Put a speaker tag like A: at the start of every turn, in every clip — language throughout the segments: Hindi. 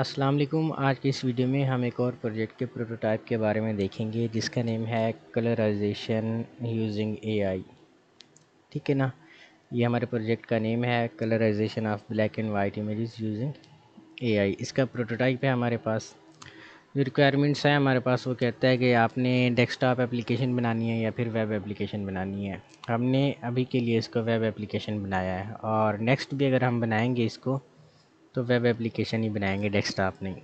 A: अस्सलाम वालेकुम आज की इस वीडियो में हम एक और प्रोजेक्ट के प्रोटोटाइप के बारे में देखेंगे जिसका नेम है कलराइजेशन यूजिंग एआई ठीक है ना ये हमारे प्रोजेक्ट का नेम है colourisation of black and white images using AI इसका प्रोटोटाइप है हमारे पास जो रिक्वायरमेंट्स हैं हमारे पास वो कहता है कि आपने डेस्कटॉप एप्लीकेशन बनानी है या फिर वेब एप्लीकेशन बनानी है हमने अभी के लिए इसको वेब एप्लीकेशन बनाया है और नेक्स्ट भी अगर हम बनाएंगे इसको तो वेब एप्लीकेशन ही बनाएंगे डेस्कटॉप नहीं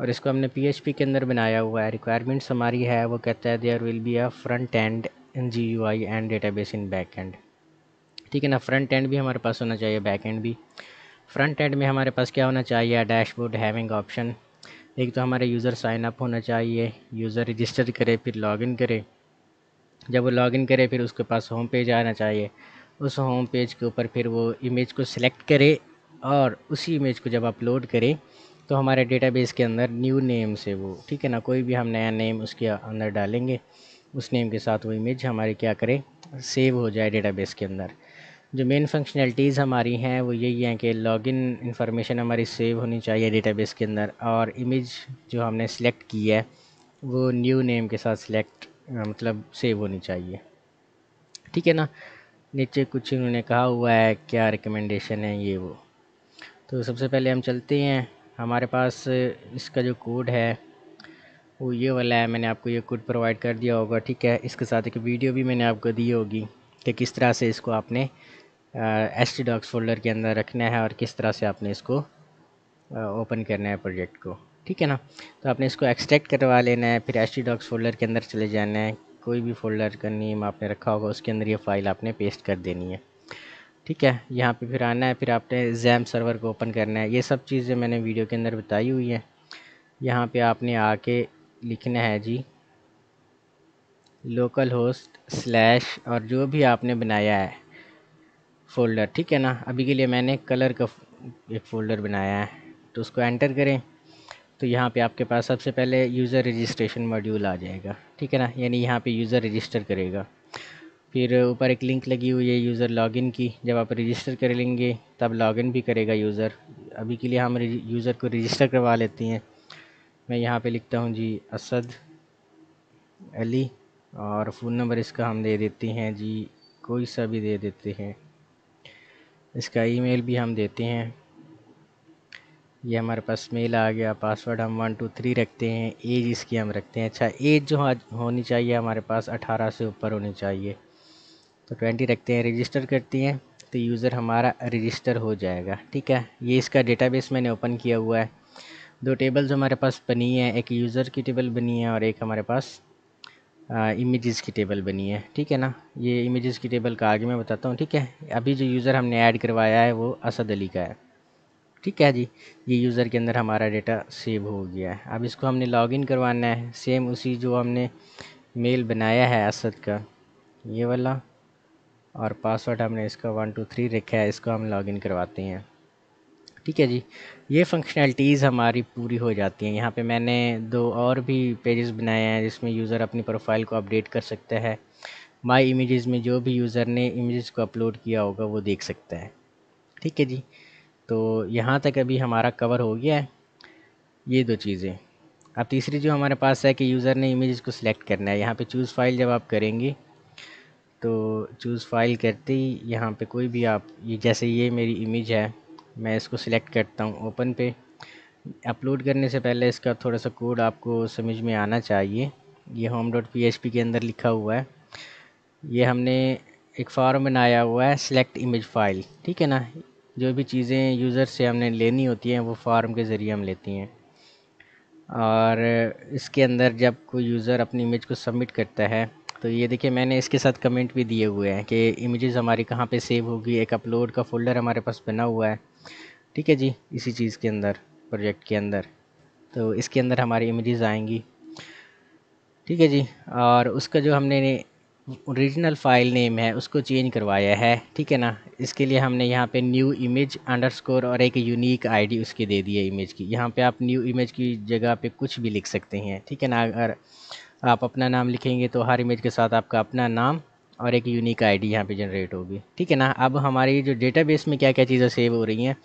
A: और इसको हमने पी के अंदर बनाया हुआ है रिक्वायरमेंट्स हमारी है वो कहता है there will be a front end G U I and database in back end ठीक है ना फ्रंट एंड भी हमारे पास होना चाहिए बैक एंड भी फ्रंट एंड में हमारे पास क्या होना चाहिए डैशबोर्ड हैविंग ऑप्शन एक तो हमारे यूज़र साइन अप होना चाहिए यूज़र रजिस्टर करे फिर लॉगिन करे जब वो लॉगिन करे फिर उसके पास होम पेज आना चाहिए उस होम पेज के ऊपर फिर वो इमेज को सिलेक्ट करे और उसी इमेज को जब अपलोड करें तो हमारे डेटाबेस के अंदर न्यू नेम से वो ठीक है ना कोई भी हम नया नेम उसके अंदर डालेंगे उस नेम के साथ वो इमेज हमारी क्या करें सेव हो जाए डेटाबेस के अंदर जो मेन फंक्शनलिटीज़ हमारी हैं वो यही हैं कि लॉगिन इंफॉर्मेशन हमारी सेव होनी चाहिए डेटाबेस के अंदर और इमेज जो हमने सेलेक्ट की है वो न्यू नेम के साथ सेलेक्ट मतलब सेव होनी चाहिए ठीक है ना नीचे कुछ इन्होंने कहा हुआ है क्या रिकमेंडेशन है ये वो तो सबसे पहले हम चलते हैं हमारे पास इसका जो कोड है वो ये वाला है मैंने आपको ये कोड प्रोवाइड कर दिया होगा ठीक है इसके साथ एक वीडियो भी मैंने आपको दी होगी कि किस तरह से इसको आपने एस टी डॉक्स फोल्डर के अंदर रखना है और किस तरह से आपने इसको ओपन करना है प्रोजेक्ट को ठीक है ना तो आपने इसको एक्सट्रैक्ट करवा लेना है फिर एस टी डॉक्स फोल्डर के अंदर चले जाना है कोई भी फोल्डर का नेम आपने रखा होगा उसके अंदर ये फ़ाइल आपने पेस्ट कर देनी है ठीक है यहाँ पे फिर आना है फिर आपने जैम सर्वर को ओपन करना है ये सब चीज़ें मैंने वीडियो के अंदर बताई हुई हैं यहाँ पे आपने आके लिखना है जी लोकल होस्ट स्लैश और जो भी आपने बनाया है फ़ोल्डर ठीक है ना अभी के लिए मैंने कलर का एक फ़ोल्डर बनाया है तो उसको एंटर करें तो यहाँ पे आपके पास सबसे पहले यूज़र रजिस्ट्रेशन मॉड्यूल आ जाएगा ठीक है ना यानी यहाँ पे यूज़र रजिस्टर करेगा फिर ऊपर एक लिंक लगी हुई है यूज़र लॉगिन की जब आप रजिस्टर कर लेंगे तब लॉगिन भी करेगा यूज़र अभी के लिए हम यूज़र को रजिस्टर करवा लेते हैं मैं यहाँ पे लिखता हूँ जी असद अली और फ़ोन नंबर इसका हम दे देते हैं जी कोई सा भी दे देते हैं इसका ईमेल भी हम देते हैं ये हमारे पास मेल आ गया पासवर्ड हम वन टू थ्री रखते हैं एज इसकी हम रखते हैं अच्छा एज जो होनी चाहिए हमारे पास अठारह से ऊपर होनी चाहिए तो ट्वेंटी रखते हैं रजिस्टर करती हैं तो यूज़र हमारा रजिस्टर हो जाएगा ठीक है ये इसका डेटाबेस मैंने ओपन किया हुआ है दो टेबल्स हमारे पास बनी है एक यूज़र की टेबल बनी है और एक हमारे पास इमेजेस की टेबल बनी है ठीक है ना ये इमेजेस की टेबल का आगे मैं बताता हूँ ठीक है अभी जो यूज़र हमने ऐड करवाया है वो असद अली का है ठीक है जी ये यूज़र के अंदर हमारा डेटा सेव हो गया है अब इसको हमने लॉगिन करवाना है सेम उसी जो हमने मेल बनाया है असद का ये वाला और पासवर्ड हमने इसका वन टू थ्री रखा है इसको हम लॉगिन करवाते हैं ठीक है जी ये फंक्शनैलिटीज़ हमारी पूरी हो जाती हैं यहाँ पे मैंने दो और भी पेजेस बनाए हैं जिसमें यूज़र अपनी प्रोफाइल को अपडेट कर सकता है माय इमेजेस में जो भी यूज़र ने इमेजेस को अपलोड किया होगा वो देख सकता है ठीक है जी तो यहाँ तक अभी हमारा कवर हो गया है ये दो चीज़ें अब तीसरी जो हमारे पास है कि यूज़र ने इमेज को सिलेक्ट करना है यहाँ पर चूज़ फाइल जब आप करेंगे तो चूज़ फ़ाइल करते ही यहाँ पे कोई भी आप ये जैसे ये मेरी इमेज है मैं इसको सिलेक्ट करता हूँ ओपन पे अपलोड करने से पहले इसका थोड़ा सा कोड आपको समझ में आना चाहिए ये home dot P H P के अंदर लिखा हुआ है ये हमने एक फॉर्म बनाया हुआ है सिलेक्ट इमेज फ़ाइल ठीक है ना जो भी चीज़ें यूज़र से हमने लेनी होती हैं वो फार्म के ज़रिए हम लेती हैं और इसके अंदर जब कोई यूज़र अपनी इमेज को सबमिट करता है तो ये देखिए मैंने इसके साथ कमेंट भी दिए हुए हैं कि इमेजेस हमारी कहाँ पे सेव होगी एक अपलोड का फोल्डर हमारे पास बना हुआ है ठीक है जी इसी चीज़ के अंदर प्रोजेक्ट के अंदर तो इसके अंदर हमारी इमेजेस आएंगी ठीक है जी और उसका जो हमने ओरिजिनल फाइल नेम है उसको चेंज करवाया है ठीक है ना इसके लिए हमने यहाँ पे न्यू इमेज अंडरस्कोर और एक यूनिक आईडी उसकी दे दी है इमेज की यहाँ पे आप न्यू इमेज की जगह पे कुछ भी लिख सकते हैं ठीक है ना अगर आप अपना नाम लिखेंगे तो हर इमेज के साथ आपका अपना नाम और एक यूनिक आईडी यहाँ पे जनरेट होगी ठीक है ना अब हमारी जो डेटाबेस में क्या क्या चीज़ें सेव हो रही हैं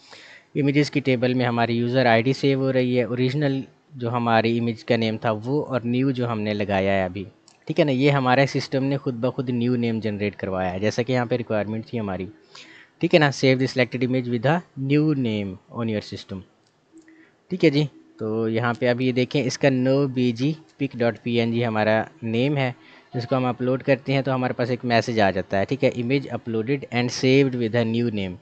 A: इमेजेस की टेबल में हमारी यूज़र आईडी सेव हो रही है ओरिजिनल जो हमारी इमेज का नेम था वो और न्यू जो हमने लगाया है अभी ठीक है ना ये हमारे सिस्टम ने खुद ब खुद न्यू नेम जनरेट करवाया है जैसा कि यहाँ पे रिक्वायरमेंट थी हमारी ठीक है ना save the selected image with new name on your system ठीक है जी तो यहाँ पे आप ये देखें इसका no B G pic dot P N G हमारा नेम है जिसको हम अपलोड करते हैं तो हमारे पास एक मैसेज आ जाता है ठीक है image uploaded and saved with a new name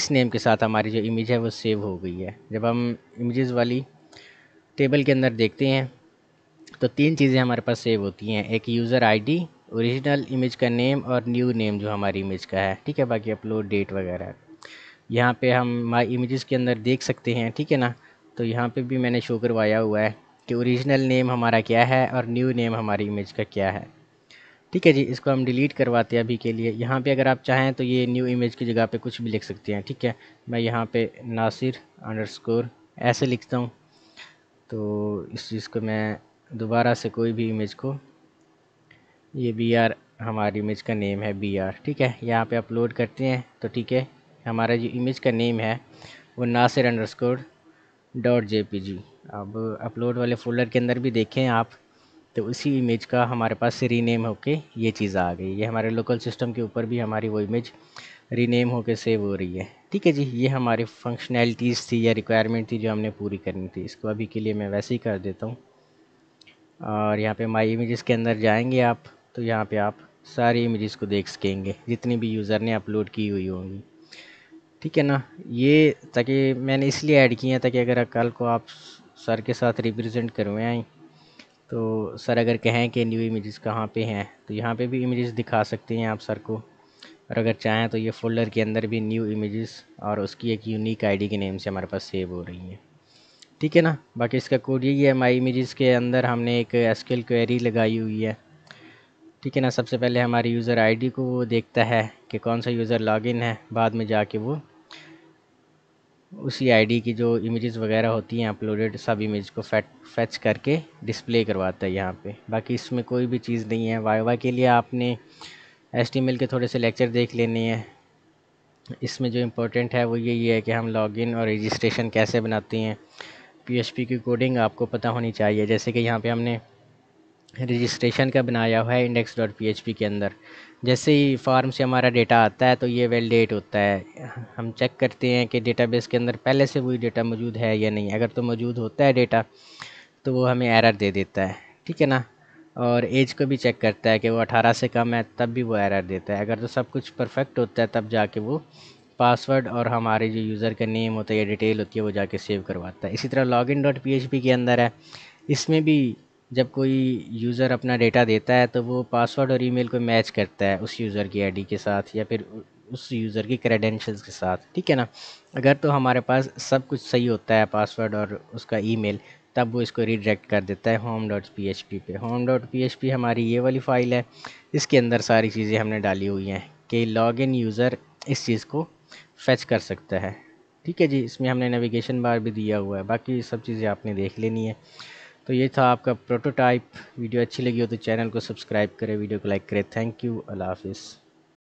A: इस नेम के साथ हमारी जो इमेज है वो सेव हो गई है जब हम इमेज़ वाली टेबल के अंदर देखते हैं तो तीन चीज़ें हमारे पास सेव होती हैं एक यूज़र डी ओरिजिनल इमेज का नेम और न्यू नेम जो हमारी इमेज का है ठीक है बाकी अपलोड डेट वगैरह यहाँ पे हम माई इमेज़ के अंदर देख सकते हैं ठीक है ना तो यहाँ पे भी मैंने शो करवाया हुआ है कि ओरिजिनल नेम हमारा क्या है और न्यू नेम हमारी इमेज का क्या है ठीक है जी इसको हम डिलीट करवाते हैं अभी के लिए यहाँ पे अगर आप चाहें तो ये न्यू इमेज की जगह पे कुछ भी लिख सकते हैं ठीक है मैं यहाँ पे नासिर अंडरस्कोर ऐसे लिखता हूँ तो इस चीज़ को मैं दोबारा से कोई भी इमेज को ये बी आर हमारी इमेज का नेम है बी आर ठीक है यहाँ पे अपलोड करते हैं तो ठीक है हमारा जो इमेज का नेम है वो नासिर अंडरस्कोर डॉट जे अब अपलोड वाले फोल्डर के अंदर भी देखें आप तो उसी इमेज का हमारे पास से रीनेम होके ये चीज़ आ गई ये हमारे लोकल सिस्टम के ऊपर भी हमारी वो इमेज रीनेम होके सेव हो रही है ठीक है जी ये हमारी फंक्शनैलिटीज़ थी या रिक्वायरमेंट थी जो हमने पूरी करनी थी इसको अभी के लिए मैं वैसे ही कर देता हूँ और यहाँ पे माई इमेज़ के अंदर जाएंगे आप तो यहाँ पे आप सारी इमेज़ को देख सकेंगे जितनी भी यूज़र ने अपलोड की हुई होंगी ठीक है ना ये ताकि मैंने इसलिए ऐड किए हैं ताकि अगर कल को आप सर के साथ रिप्रेजेंट करवाएँ तो सर अगर कहें कि न्यू इमेजेस कहाँ पे हैं तो यहाँ पे भी इमेजेस दिखा सकते हैं आप सर को और अगर चाहें तो ये फोल्डर के अंदर भी न्यू इमेजेस और उसकी एक यूनिक आईडी के नेम से हमारे पास सेव हो रही है ठीक है ना बाकी इसका कोड यही है माई इमेज़ के अंदर हमने एक एसकेल क्वेरी लगाई हुई है ठीक है ना सबसे पहले हमारी यूज़र आईडी को वो देखता है कि कौन सा यूज़र लॉगिन है बाद में जाके वो उसी आईडी की जो इमेजेस वगैरह होती हैं अपलोडेड सब इमेज को फैट फैच करके डिस्प्ले करवाता है यहाँ पे बाकी इसमें कोई भी चीज़ नहीं है वाई के लिए आपने एस के थोड़े से लेक्चर देख लेने हैं इसमें जो इम्पोर्टेंट है वो यही है कि हम लॉगिन और रजिस्ट्रेशन कैसे बनाते हैं पी की कोडिंग आपको पता होनी चाहिए जैसे कि यहाँ पर हमने रजिस्ट्रेशन का बनाया हुआ है index dot P H P के अंदर जैसे ही फॉर्म से हमारा डेटा आता है तो ये वैलिडेट होता है हम चेक करते हैं कि डेटाबेस के अंदर पहले से वही डेटा मौजूद है या नहीं अगर तो मौजूद होता है डेटा तो वो हमें एरर दे देता है ठीक है ना और एज को भी चेक करता है कि वो अठारह से कम है तब भी वो एरर देता है अगर तो सब कुछ परफेक्ट होता है तब जाके वो पासवर्ड और हमारे जो यूज़र का नेम होता है या डिटेल होती है वो जाके सेव करवाता है इसी तरह login dot P H P के अंदर है इसमें भी जब कोई यूज़र अपना डेटा देता है तो वो पासवर्ड और ईमेल को मैच करता है उस यूज़र की आईडी के साथ या फिर उस यूज़र की क्रेडेंशियल्स के साथ ठीक है ना अगर तो हमारे पास सब कुछ सही होता है पासवर्ड और उसका ईमेल तब वो इसको रिडायरेक्ट कर देता है home dot P H P पे home dot P H P हमारी ये वाली फ़ाइल है इसके अंदर सारी चीज़ें हमने डाली हुई हैं कि लॉग इन यूज़र इस चीज़ को फैच कर सकता है ठीक है जी इसमें हमने नेविगेशन बार भी दिया हुआ है बाकी सब चीज़ें आपने देख लेनी है तो ये था आपका प्रोटोटाइप वीडियो अच्छी लगी हो तो चैनल को सब्सक्राइब करें वीडियो को लाइक करें थैंक यू अल्लाह हाफिज़